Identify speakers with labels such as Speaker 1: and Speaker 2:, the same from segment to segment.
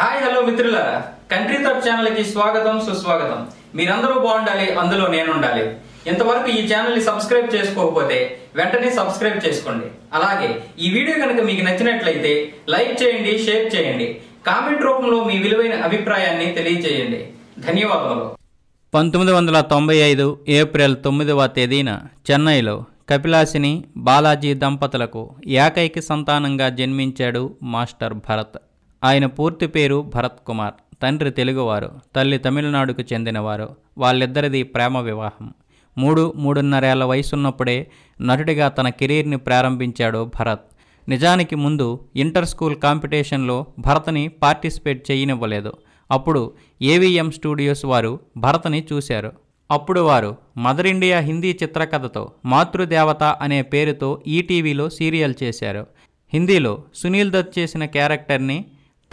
Speaker 1: hi hello మిత్రులారా country thoughts channel కి స్వాగతం సుస్వాగతం మీరందరూ బాగుండాలి అందులో నేను ఉండాలి ఇంతవరకు ఈ ఛానల్ ని సబ్స్క్రైబ్ చేసుకోకపోతే వెంటనే సబ్స్క్రైబ్ చేసుకోండి అలాగే ఈ వీడియో కనుక మీకు నచ్చినట్లయితే లైక్ చేయండి షేర్ చేయండి కామెంట్ రూపంలో మీ విలువైన అభిప్రాయాన్ని తెలియజేయండి ధన్యవాదాలు పంతొమ్మిది వందల తొంభై ఐదు ఏప్రిల్ తొమ్మిదవ తేదీన చెన్నైలో కపిలాసిని బాలాజీ దంపతులకు ఏకైక సంతానంగా జన్మించాడు మాస్టర్ భరత్ ఆయన పూర్తి పేరు భరత్ కుమార్ తండ్రి తెలుగువారు తల్లి తమిళనాడుకు చెందినవారు వాళ్ళిద్దరిది ప్రేమ వివాహం మూడు మూడున్నరేళ్ల వయసున్నప్పుడే నటుడిగా తన కెరీర్ని ప్రారంభించాడు భరత్ నిజానికి ముందు ఇంటర్ స్కూల్ కాంపిటీషన్లో భరత్ని పార్టిసిపేట్ చేయనివ్వలేదు అప్పుడు ఏవిఎం స్టూడియోస్ వారు భరత్ని చూశారు అప్పుడు వారు మదర్ ఇండియా హిందీ చిత్రకథతో మాతృదేవత అనే పేరుతో ఈటీవీలో సీరియల్ చేశారు హిందీలో సునీల్ దత్ చేసిన క్యారెక్టర్ని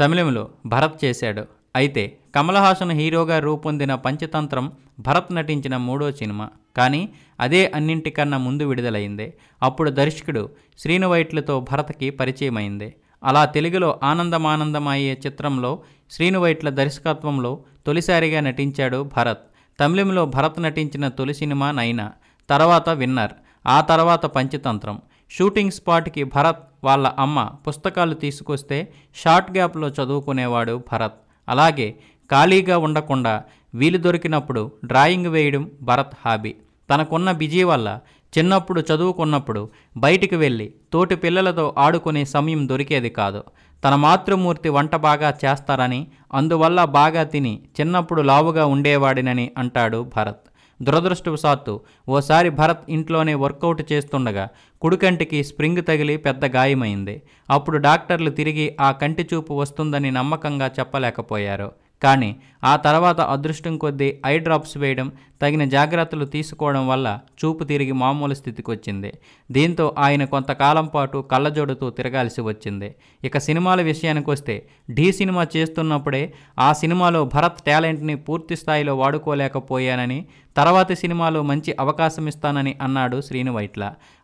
Speaker 1: తమిళంలో భరత్ చేశాడు అయితే కమల్ హాసన్ హీరోగా రూపొందిన పంచతంత్రం భరత్ నటించిన మూడో సినిమా కానీ అదే అన్నింటికన్నా ముందు విడుదలైంది అప్పుడు దర్శకుడు శ్రీను వైట్లతో భరత్కి పరిచయమైంది అలా తెలుగులో ఆనందమానందం అయ్యే చిత్రంలో శ్రీను వైట్ల దర్శకత్వంలో తొలిసారిగా నటించాడు భరత్ తమిళంలో భరత్ నటించిన తొలి సినిమా నైనా తర్వాత విన్నర్ ఆ తర్వాత పంచతంత్రం షూటింగ్ స్పాట్కి భరత్ వాళ్ళ అమ్మ పుస్తకాలు తీసుకొస్తే షార్ట్ గ్యాప్లో చదువుకునేవాడు భరత్ అలాగే ఖాళీగా ఉండకుండా వీలు దొరికినప్పుడు డ్రాయింగ్ వేయడం భరత్ హాబీ తనకున్న బిజీ వల్ల చిన్నప్పుడు చదువుకున్నప్పుడు బయటికి వెళ్ళి తోటి పిల్లలతో ఆడుకునే సమయం దొరికేది కాదు తన మాతృమూర్తి వంట బాగా చేస్తారని అందువల్ల బాగా తిని చిన్నప్పుడు లావుగా ఉండేవాడినని అంటాడు భరత్ దురదృష్టవశాత్తు ఓసారి భరత్ ఇంట్లోనే వర్కౌట్ చేస్తుండగా కుడికంటికి స్ప్రింగ్ తగిలి పెద్ద గాయమైంది అప్పుడు డాక్టర్లు తిరిగి ఆ కంటి చూపు వస్తుందని నమ్మకంగా చెప్పలేకపోయారు కానీ ఆ తర్వాత అదృష్టం కొద్దీ ఐ డ్రాప్స్ వేయడం తగిన జాగ్రత్తలు తీసుకోవడం వల్ల చూపు తిరిగి మామూలు స్థితికి వచ్చింది దీంతో ఆయన కొంతకాలం పాటు కళ్ళజోడుతూ తిరగాల్సి వచ్చింది ఇక సినిమాల విషయానికి వస్తే ఢీ సినిమా చేస్తున్నప్పుడే ఆ సినిమాలో భరత్ టాలెంట్ని పూర్తి స్థాయిలో వాడుకోలేకపోయానని తర్వాతి సినిమాలో మంచి అవకాశం ఇస్తానని అన్నాడు శ్రీను వైట్ల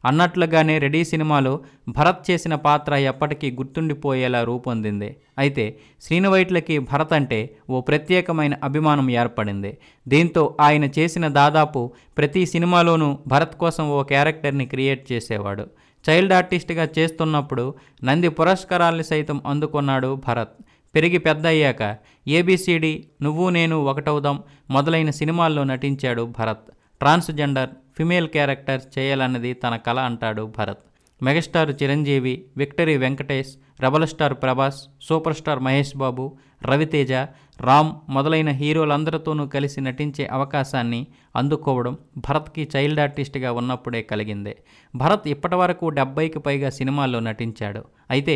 Speaker 1: అన్నట్లుగానే రెడీ సినిమాలో భరత్ చేసిన పాత్ర ఎప్పటికీ గుర్తుండిపోయేలా రూపొందింది అయితే శ్రీను వైట్లకి భరత్ అంటే ఓ ప్రత్యేకమైన అభిమానం ఏర్పడింది దీంతో ఆయన చేసిన చేసిన దాదాపు ప్రతి సినిమాలోనూ భరత్ కోసం ఓ క్యారెక్టర్ని క్రియేట్ చేసేవాడు చైల్డ్ ఆర్టిస్ట్గా చేస్తున్నప్పుడు నంది పురస్కారాల్ని సైతం అందుకున్నాడు భరత్ పెరిగి పెద్ద అయ్యాక ఏబిసిడి నువ్వు నేను ఒకటవుదాం మొదలైన సినిమాల్లో నటించాడు భరత్ ట్రాన్స్జెండర్ ఫిమేల్ క్యారెక్టర్ చేయాలన్నది తన కళ అంటాడు Bharat megastar Chiranjeevi victory Venkatesh rebel star Prabhas super star Mahesh Babu Raviteja Ram మొదలైన హీరోలందరితోనూ కలిసి నటించే అవకాశాన్ని అందుకోవడం భరత్కి చైల్డ్ ఆర్టిస్ట్గా ఉన్నప్పుడే కలిగిందే భరత్ ఇప్పటివరకు డెబ్బైకి పైగా సినిమాల్లో నటించాడు అయితే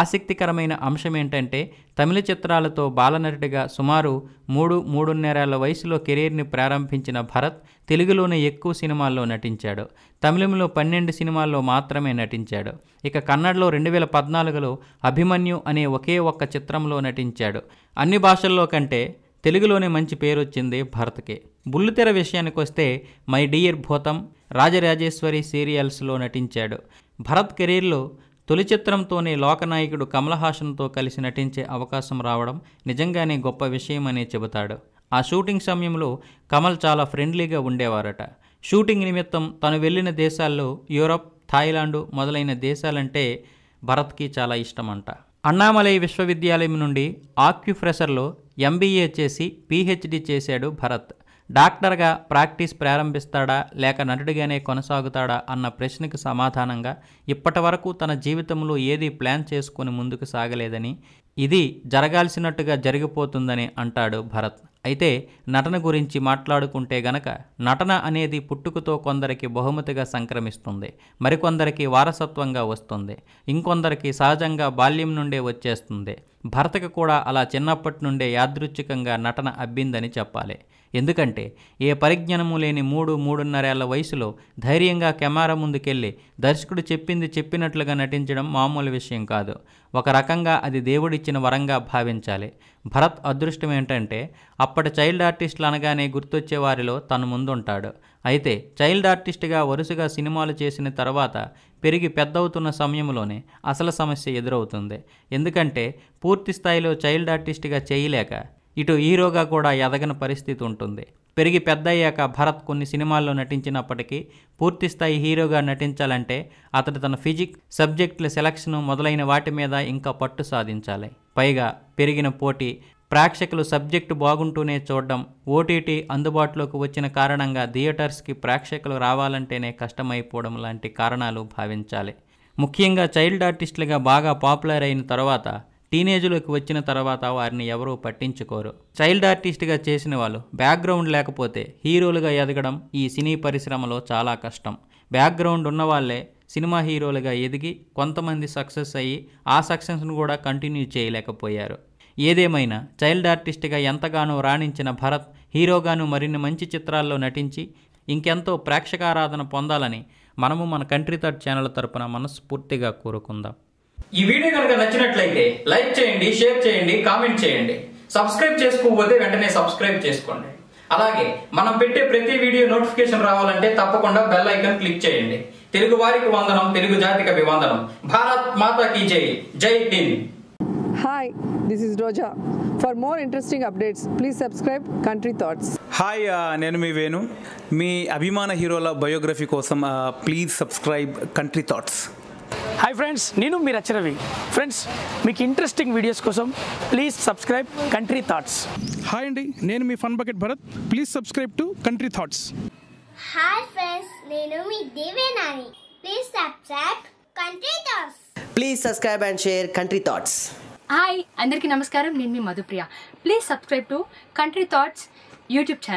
Speaker 1: ఆసక్తికరమైన అంశం ఏంటంటే తమిళ చిత్రాలతో బాలనటుడిగా సుమారు మూడు మూడున్నరేళ్ల వయసులో కెరీర్ని ప్రారంభించిన భరత్ తెలుగులోనే ఎక్కువ సినిమాల్లో నటించాడు తమిళంలో పన్నెండు సినిమాల్లో మాత్రమే నటించాడు ఇక కన్నడలో రెండు వేల పద్నాలుగులో అభిమన్యు అనే ఒకే ఒక్క చిత్రంలో నటించాడు అన్ని భాషల్లో కంటే తెలుగులోనే మంచి పేరు వచ్చింది భరత్కే బుల్లితెర విషయానికి వస్తే మై డియర్ భూతం రాజరాజేశ్వరి సీరియల్స్లో నటించాడు భరత్ కెరీర్లో తొలి చిత్రంతోనే లోకనాయకుడు కమల్ హాసన్తో కలిసి నటించే అవకాశం రావడం నిజంగానే గొప్ప విషయం అనే చెబుతాడు ఆ షూటింగ్ సమయంలో కమల్ చాలా ఫ్రెండ్లీగా ఉండేవారట షూటింగ్ నిమిత్తం తను వెళ్ళిన దేశాల్లో యూరప్ థాయిలాండు మొదలైన దేశాలంటే భరత్కి చాలా ఇష్టం అంట అన్నామలై విశ్వవిద్యాలయం నుండి ఆక్యుఫ్రెషర్లో ఎంబీఏ చేసి పీహెచ్డీ చేశాడు భరత్ డాక్టర్గా ప్రాక్టీస్ ప్రారంభిస్తాడా లేక నటుడిగానే కొనసాగుతాడా అన్న ప్రశ్నకు సమాధానంగా ఇప్పటి వరకు తన జీవితంలో ఏది ప్లాన్ చేసుకుని ముందుకు సాగలేదని ఇది జరగాల్సినట్టుగా జరిగిపోతుందని అంటాడు భరత్ అయితే నటన గురించి మాట్లాడుకుంటే గనక నటన అనేది పుట్టుకతో కొందరికి బహుమతిగా సంక్రమిస్తుంది మరికొందరికి వారసత్వంగా వస్తుంది ఇంకొందరికి సహజంగా బాల్యం నుండే వచ్చేస్తుంది భరతకు కూడా అలా చిన్నప్పటి నుండే యాదృచ్ఛికంగా నటన అబ్బిందని చెప్పాలి ఎందుకంటే ఏ పరిజ్ఞానము లేని మూడు మూడున్నరేళ్ల వయసులో ధైర్యంగా కెమెరా ముందుకెళ్ళి దర్శకుడు చెప్పింది చెప్పినట్లుగా నటించడం మామూలు విషయం కాదు ఒక రకంగా అది దేవుడిచ్చిన వరంగా భావించాలి భరత్ అదృష్టం ఏంటంటే అప్పటి చైల్డ్ ఆర్టిస్టులు అనగానే గుర్తొచ్చే వారిలో తను ముందుంటాడు అయితే చైల్డ్ ఆర్టిస్ట్గా వరుసగా సినిమాలు చేసిన తర్వాత పెరిగి పెద్దవుతున్న సమయంలోనే అసలు సమస్య ఎదురవుతుంది ఎందుకంటే పూర్తి స్థాయిలో చైల్డ్ ఆర్టిస్ట్గా చేయలేక ఇటు హీరోగా కూడా ఎదగని పరిస్థితి ఉంటుంది పెరిగి పెద్దయ్యాక భరత్ కొన్ని సినిమాల్లో నటించినప్పటికీ పూర్తిస్థాయి హీరోగా నటించాలంటే అతడు తన ఫిజిక్ సబ్జెక్టుల సెలక్షన్ మొదలైన వాటి మీద ఇంకా పట్టు సాధించాలి పైగా పెరిగిన పోటీ ప్రేక్షకులు సబ్జెక్టు బాగుంటూనే చూడడం ఓటీటీ అందుబాటులోకి వచ్చిన కారణంగా థియేటర్స్కి ప్రేక్షకులు రావాలంటేనే కష్టమైపోవడం లాంటి కారణాలు భావించాలి ముఖ్యంగా చైల్డ్ ఆర్టిస్టులుగా బాగా పాపులర్ అయిన తర్వాత టీనేజ్లోకి వచ్చిన తర్వాత వారిని ఎవరూ పట్టించుకోరు చైల్డ్ ఆర్టిస్ట్గా చేసిన వాళ్ళు బ్యాక్గ్రౌండ్ లేకపోతే హీరోలుగా ఎదగడం ఈ సినీ పరిశ్రమలో చాలా కష్టం బ్యాక్గ్రౌండ్ ఉన్నవాళ్లే సినిమా హీరోలుగా ఎదిగి కొంతమంది సక్సెస్ అయ్యి ఆ సక్సెస్ను కూడా కంటిన్యూ చేయలేకపోయారు ఏదేమైనా చైల్డ్ ఆర్టిస్ట్గా ఎంతగానో రాణించిన భరత్ హీరోగాను మరిన్ని మంచి చిత్రాల్లో నటించి ఇంకెంతో ప్రేక్షకారాధన పొందాలని మనము మన కంట్రీ థర్డ్ ఛానల్ తరపున మనస్ఫూర్తిగా కోరుకుందాం ఈ వీడియో కనుక నచ్చినట్లయితే లైక్ చేయండి షేర్ చేయండి కామెంట్ చేయండి సబ్స్క్రైబ్ చేసుకోకపోతే వెంటనే సబ్స్క్రైబ్ చేసుకోండి అలాగే మనం పెట్టే ప్రతి వీడియో నోటిఫికేషన్ రావాలంటే తప్పకుండా బెల్ ఐకన్ క్లిక్ చేయండి తెలుగు వారికి వందనం తెలుగు జాతికి అభివందనం భారత్ మాతా కి జై జై Hind hi this is Roja for more interesting updates please subscribe country thoughts hi నేను మీ వేణు మీ అభిమాన హీరోల బయోగ్రఫీ కోసం please subscribe country thoughts hi friends నేను మీరు అచ్చరవి ఫ్రెండ్స్ మీకు ఇంట్రెస్టింగ్ వీడియోస్ కోసం please subscribe country thoughts hi అండి నేను మీ fun bucket Bharat please subscribe to country thoughts hi friends నేను మీ దేవేనాని please subscribe country thoughts please subscribe and share country thoughts hi అందరికీ నమస్కారం నేను మీ Madhupriya please subscribe to country thoughts YouTube channel